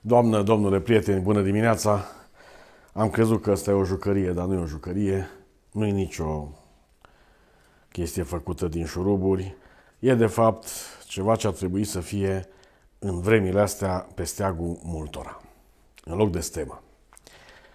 Doamnă, domnule, prieteni, bună dimineața! Am crezut că asta e o jucărie, dar nu e o jucărie. Nu e nicio chestie făcută din șuruburi. E, de fapt, ceva ce ar trebui să fie în vremile astea pe steagul multora, în loc de stemă.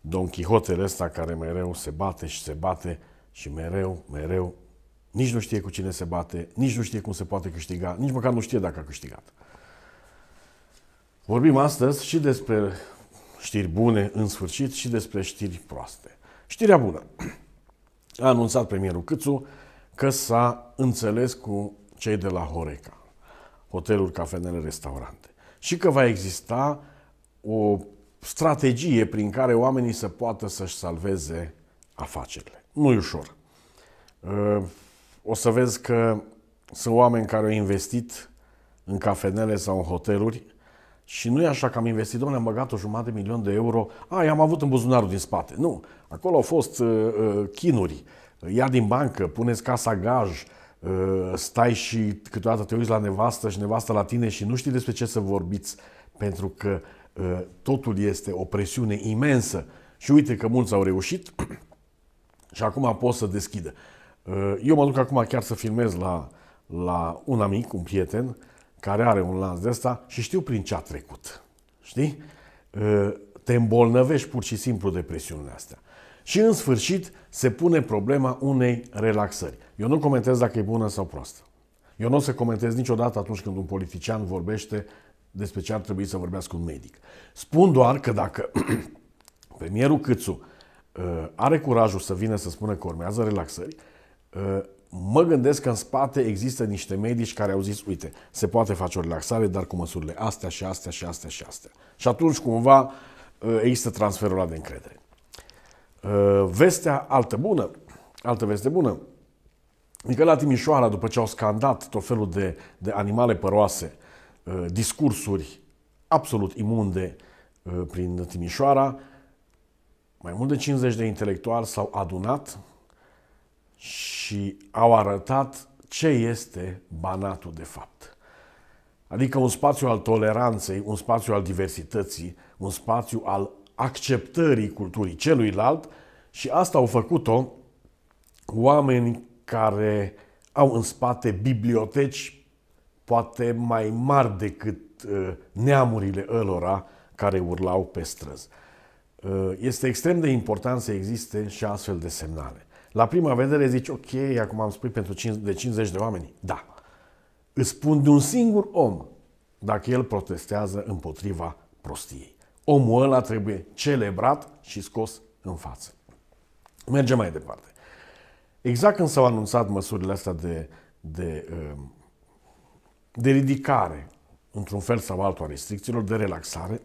Don Quixotele ăsta care mereu se bate și se bate și mereu, mereu, nici nu știe cu cine se bate, nici nu știe cum se poate câștiga, nici măcar nu știe dacă a câștigat. Vorbim astăzi și despre știri bune, în sfârșit, și despre știri proaste. Știrea bună. A anunțat premierul Câțu că s-a înțeles cu cei de la Horeca, hoteluri, cafenele, restaurante, și că va exista o strategie prin care oamenii să poată să-și salveze afacerile. nu ușor. Uh, o să vezi că sunt oameni care au investit în cafenele sau în hoteluri și nu e așa că am investit, domnule, am băgat o jumătate de milion de euro, a, i-am avut în buzunarul din spate. Nu, acolo au fost uh, uh, chinuri, ia din bancă, puneți casa gaj, uh, stai și câteodată te uiți la nevastă și nevastă la tine și nu știi despre ce să vorbiți, pentru că uh, totul este o presiune imensă. Și uite că mulți au reușit și acum pot să deschidă. Uh, eu mă duc acum chiar să filmez la, la un amic, un prieten, care are un lanț de ăsta și știu prin ce a trecut. Știi? Ă, te îmbolnăvești pur și simplu de presiunea asta. Și în sfârșit se pune problema unei relaxări. Eu nu comentez dacă e bună sau proastă. Eu nu o să comentez niciodată atunci când un politician vorbește despre ce ar trebui să vorbească un medic. Spun doar că dacă premierul Câțu ă, are curajul să vină să spună că urmează relaxări, ă, mă gândesc că în spate există niște medici care au zis, uite, se poate face o relaxare, dar cu măsurile astea și astea și astea și astea. Și atunci, cumva, ă, există transferul ăla de încredere. Ă, vestea altă bună, altă veste bună, e că la Timișoara, după ce au scandat tot felul de, de animale păroase, ă, discursuri absolut imunde prin Timișoara, mai mult de 50 de intelectuali s-au adunat și au arătat ce este Banatul de fapt. Adică un spațiu al toleranței, un spațiu al diversității, un spațiu al acceptării culturii celuilalt și asta au făcut-o oameni care au în spate biblioteci poate mai mari decât uh, neamurile ălora care urlau pe străzi. Uh, este extrem de important să existe și astfel de semnale. La prima vedere zici, ok, acum am spui pentru 50, de 50 de oameni. Da. Îți spun de un singur om dacă el protestează împotriva prostiei. Omul ăla trebuie celebrat și scos în față. Mergem mai departe. Exact când s-au anunțat măsurile astea de, de, um, de ridicare, într-un fel sau altul, a restricțiilor, de relaxare,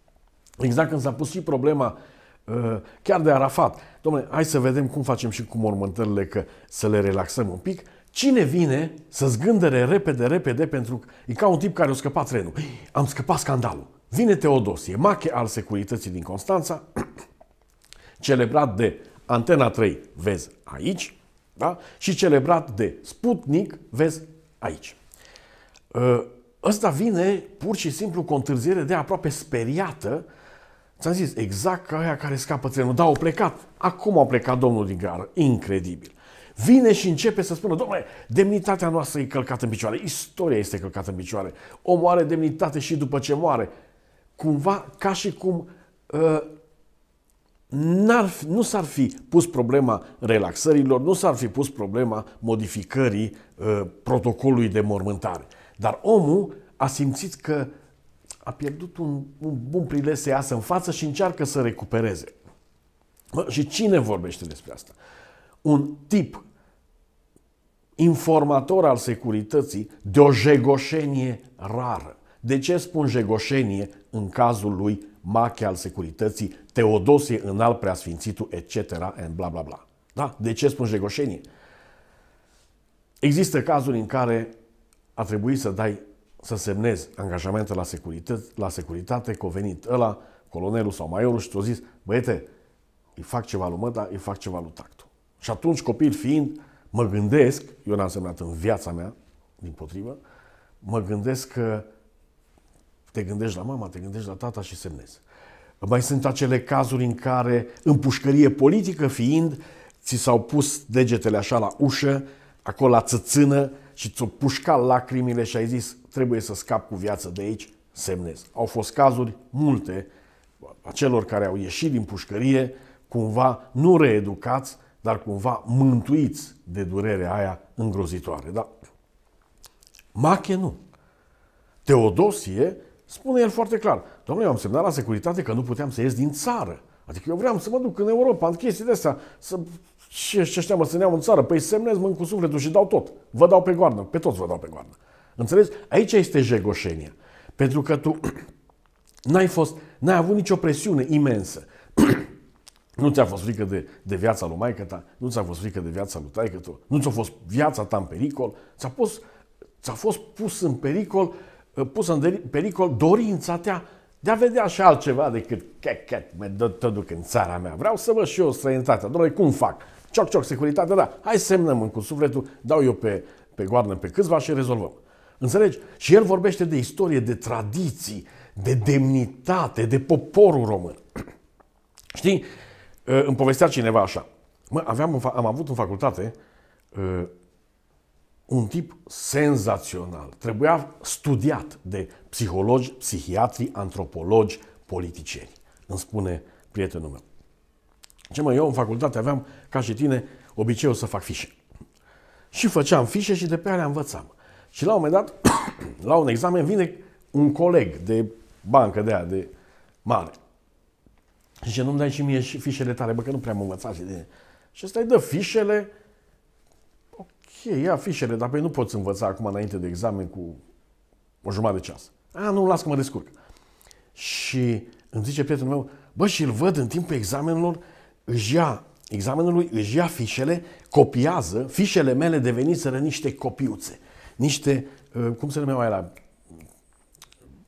exact când s-a pus și problema Eh, chiar de Arafat. Domnule, hai să vedem cum facem și cu mormântările, că să le relaxăm un pic. Cine vine să zgândere repede, repede, pentru că e ca un tip care a scăpat trenul. Am scăpat scandalul. Vine Teodosie, mache al securității din Constanța, celebrat de Antena 3, vezi aici, da? și celebrat de Sputnik, vezi aici. Eh, ăsta vine pur și simplu cu o întârziere de aproape speriată Ți-am zis, exact ca aia care scapă trenul. Da, au plecat. Acum au plecat domnul din gară. Incredibil. Vine și începe să spună, domnule, demnitatea noastră e călcată în picioare, istoria este călcată în picioare, omul are demnitate și după ce moare. Cumva ca și cum uh, n-ar, nu s-ar fi pus problema relaxărilor, nu s-ar fi pus problema modificării uh, protocolului de mormântare. Dar omul a simțit că a pierdut un, un bun prilej să iasă în față și încearcă să recupereze. Bă, și cine vorbește despre asta? Un tip informator al securității de o jegoșenie rară. De ce spun jegoșenie în cazul lui Mache al securității, Teodosie în al preasfințitul, etc. and bla bla bla. Da? De ce spun jegoșenie? Există cazuri în care a trebuit să dai să semnez angajamente la, securitate, la securitate, că a venit ăla, colonelul sau maiorul și ți-a zis, băiete, îi fac ceva lui dar îi fac ceva lui tactul. Și atunci, copil fiind, mă gândesc, eu n-am semnat în viața mea, din potrivă, mă gândesc că te gândești la mama, te gândești la tata și semnezi. Mai sunt acele cazuri în care, în pușcărie politică fiind, ți s-au pus degetele așa la ușă, acolo la țățână, și ți-o pușca lacrimile și ai zis trebuie să scap cu viață de aici, semnez. Au fost cazuri multe a celor care au ieșit din pușcărie, cumva nu reeducați, dar cumva mântuiți de durerea aia îngrozitoare. Da? Mache nu. Teodosie spune el foarte clar, domnule, eu am semnat la securitate că nu puteam să ies din țară. Adică eu vreau să mă duc în Europa, în chestii de astea, să și, și ăștia mă țineau în țară. Păi semnez mâini cu sufletul și dau tot. Vă dau pe goarnă. Pe toți vă dau pe goarnă. Înțelegi? Aici este jegoșenia. Pentru că tu n-ai fost, n-ai avut nicio presiune imensă. nu ți-a fost frică de, de viața lui maică ta, nu ți-a fost frică de viața lui taică tău, nu ți-a fost viața ta în pericol, ți-a, fost, ți-a fost pus în pericol, uh, pus în pericol dorința ta de a vedea și altceva decât că, că mă dă, te duc în țara mea. Vreau să văd și eu străinitatea. Doamne, cum fac? Cioc, cioc, securitate, da. Hai semnăm cu sufletul, dau eu pe, pe goarnă pe câțiva și rezolvăm. Înțelegi? Și el vorbește de istorie, de tradiții, de demnitate, de poporul român. Știi? Ă, îmi povestea cineva așa. Mă, aveam, am avut în facultate uh, un tip senzațional. Trebuia studiat de psihologi, psihiatri, antropologi, politicieni. Îmi spune prietenul meu. Ce mă, eu în facultate aveam, ca și tine, obiceiul să fac fișe. Și făceam fișe și de pe alea învățam. Și la un moment dat, la un examen, vine un coleg de bancă de aia, de mare. Și zice, nu-mi dai și mie și fișele tale, bă, că nu prea am învățat și de... Și ăsta îi dă fișele. Ok, ia fișele, dar pe nu poți învăța acum înainte de examen cu o jumătate de ceas. A, nu, las că mă descurc. Și îmi zice prietenul meu, bă, și îl văd în timpul examenelor își ia examenului, își ia fișele, copiază, fișele mele deveniseră niște copiuțe, niște, uh, cum se numeau aia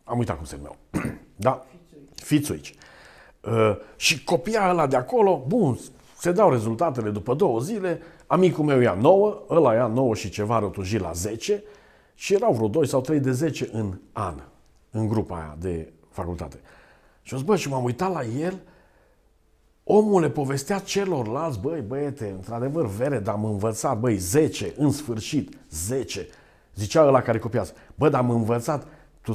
am uitat cum se numeau, da? Fițuici. Uh, și copia ăla de acolo, bun, se dau rezultatele după două zile, amicul meu ia 9, ăla ia 9 și ceva rotunjit la 10 și erau vreo 2 sau 3 de 10 în an, în grupa aia de facultate. Și eu zic, bă, și m-am uitat la el Omul le povestea celorlalți, băi băiete, într-adevăr, vere, dar am învățat, băi, 10, în sfârșit, 10. Zicea ăla care copiază, bă, dar am învățat, tu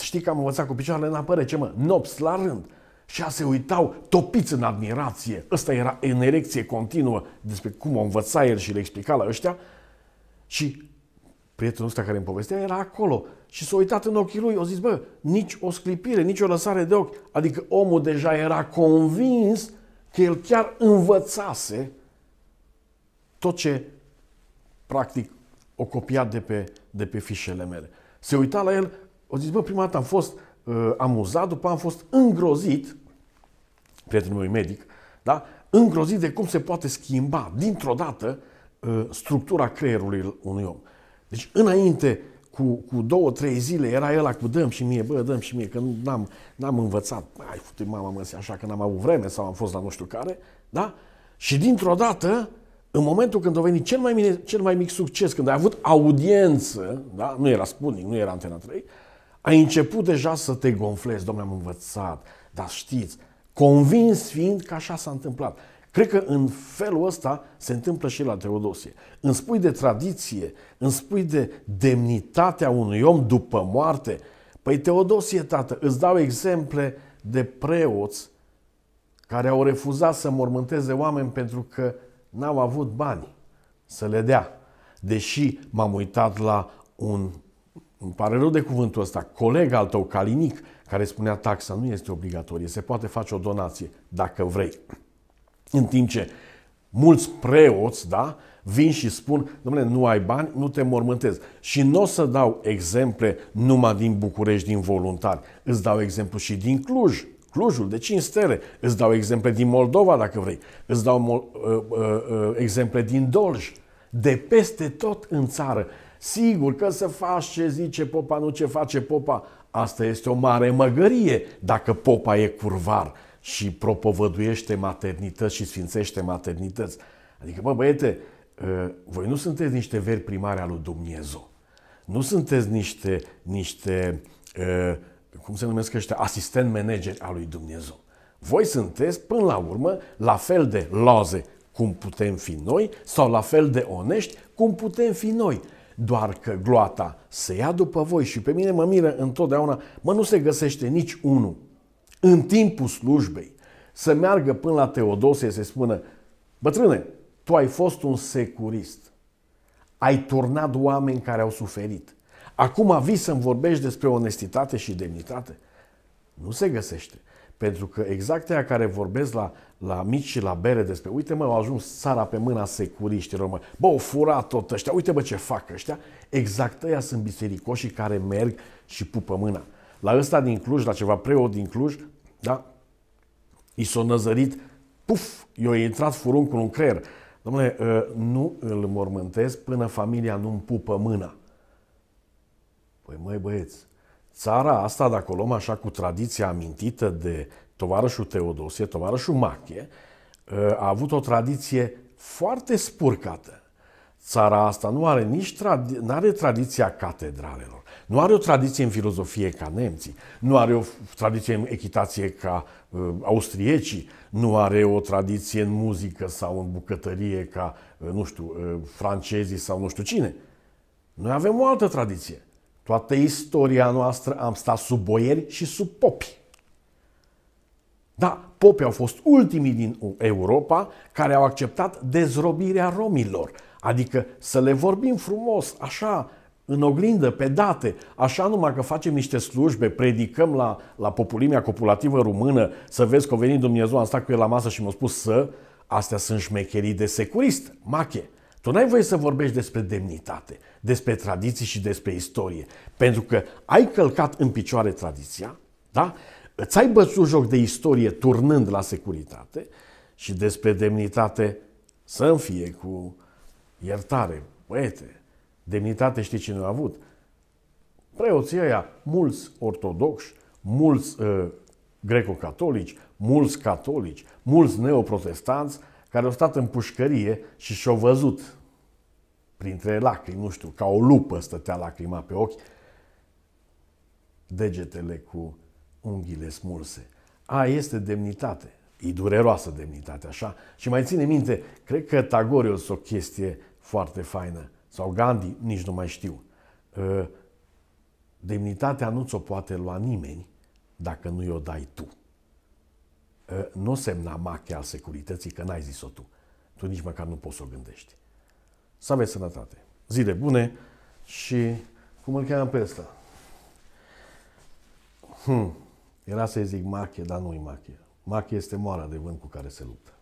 știi că am învățat cu picioarele în apăre, ce mă, nops la rând. Și a se uitau topiți în admirație. Ăsta era în erecție continuă despre cum o învăța el și le explica la ăștia. Și prietenul ăsta care îmi povestea era acolo și s-a uitat în ochii lui. O zis, bă, nici o sclipire, nici o lăsare de ochi. Adică omul deja era convins că el chiar învățase tot ce practic o copia de pe, de pe fișele mele. Se uita la el, o zis, bă, prima dată am fost uh, amuzat, după am fost îngrozit, prietenul meu medic, da? îngrozit de cum se poate schimba dintr-o dată uh, structura creierului unui om. Deci înainte cu, cu două, trei zile era ăla cu dăm și mie, bă, dăm și mie, că n-am, n-am învățat, ai fute mama mă, așa că n-am avut vreme sau am fost la nu știu care, da? Și dintr-o dată, în momentul când a venit cel mai, mine, cel mai mic succes, când ai avut audiență, da? nu era Sputnik, nu era Antena 3, ai început deja să te gonflezi, domnule, am învățat, dar știți, convins fiind că așa s-a întâmplat. Cred că în felul ăsta se întâmplă și la Teodosie. Îmi spui de tradiție, îmi spui de demnitatea unui om după moarte. Păi Teodosie, tată, îți dau exemple de preoți care au refuzat să mormânteze oameni pentru că n-au avut bani să le dea. Deși m-am uitat la un, îmi pare rău de cuvântul ăsta, coleg al tău, Calinic, care spunea taxa nu este obligatorie, se poate face o donație dacă vrei. În timp ce mulți preoți, da, vin și spun, domnule, nu ai bani, nu te mormântez. Și nu o să dau exemple numai din București, din voluntari. Îți dau exemplu și din Cluj, Clujul de 5 stele. Îți dau exemple din Moldova, dacă vrei. Îți dau uh, uh, uh, exemple din Dolj. De peste tot în țară. Sigur că să faci ce zice popa, nu ce face popa. Asta este o mare măgărie dacă popa e curvar și propovăduiește maternități și sfințește maternități. Adică, bă, băiete, ă, voi nu sunteți niște veri primare al lui Dumnezeu. Nu sunteți niște, niște ă, cum se numesc ăștia, asistent manageri al lui Dumnezeu. Voi sunteți, până la urmă, la fel de loze cum putem fi noi sau la fel de onești cum putem fi noi. Doar că gloata se ia după voi și pe mine mă miră întotdeauna, mă, nu se găsește nici unul în timpul slujbei, să meargă până la Teodosie să spună Bătrâne, tu ai fost un securist. Ai turnat oameni care au suferit. Acum vii să-mi vorbești despre onestitate și demnitate. Nu se găsește. Pentru că exact aia care vorbesc la, la mici și la bere despre uite mă, au ajuns țara pe mâna securiștilor, mă, bă, au furat tot ăștia, uite bă ce fac ăștia, exact aia sunt bisericoșii care merg și pupă mâna la ăsta din Cluj, la ceva preot din Cluj, da? I s-a năzărit, puf, i-a intrat furuncul în creier. Domnule, ă, nu îl mormântez până familia nu-mi pupă mâna. Păi măi băieți, țara asta, de acolo, așa cu tradiția amintită de tovarășul Teodosie, tovarășul Machie, ă, a avut o tradiție foarte spurcată. Țara asta nu are nici tradi- nu are tradiția catedralelor, nu are o tradiție în filozofie ca nemții, nu are o tradiție în echitație ca uh, austriecii, nu are o tradiție în muzică sau în bucătărie ca, uh, nu știu, uh, francezii sau nu știu cine. Noi avem o altă tradiție. Toată istoria noastră am stat sub boieri și sub popi. Da, popii au fost ultimii din Europa care au acceptat dezrobirea romilor – Adică să le vorbim frumos, așa, în oglindă, pe date, așa numai că facem niște slujbe, predicăm la, la populimea copulativă română, să vezi că a venit Dumnezeu, am stat cu el la masă și mi-a spus să, astea sunt șmecherii de securist, mache. Tu n-ai voie să vorbești despre demnitate, despre tradiții și despre istorie, pentru că ai călcat în picioare tradiția, da? îți ai bățut joc de istorie turnând la securitate și despre demnitate să-mi fie cu iertare, poete, demnitate știi cine a avut. Preoții aia, mulți ortodoxi, mulți uh, greco-catolici, mulți catolici, mulți neoprotestanți care au stat în pușcărie și și-au văzut printre lacrimi, nu știu, ca o lupă stătea lacrima pe ochi, degetele cu unghiile smulse. A, este demnitate. E dureroasă demnitate, așa? Și mai ține minte, cred că Tagore o o chestie foarte faină. Sau Gandhi, nici nu mai știu. Ă, demnitatea nu ți-o poate lua nimeni dacă nu i-o dai tu. Ă, nu semna machia al securității, că n-ai zis-o tu. Tu nici măcar nu poți să o gândești. Să aveți sănătate. Zile bune și cum îl cheamă pe ăsta? Hmm. Era să-i zic machie, dar nu-i machie. Machie este moara de vânt cu care se luptă.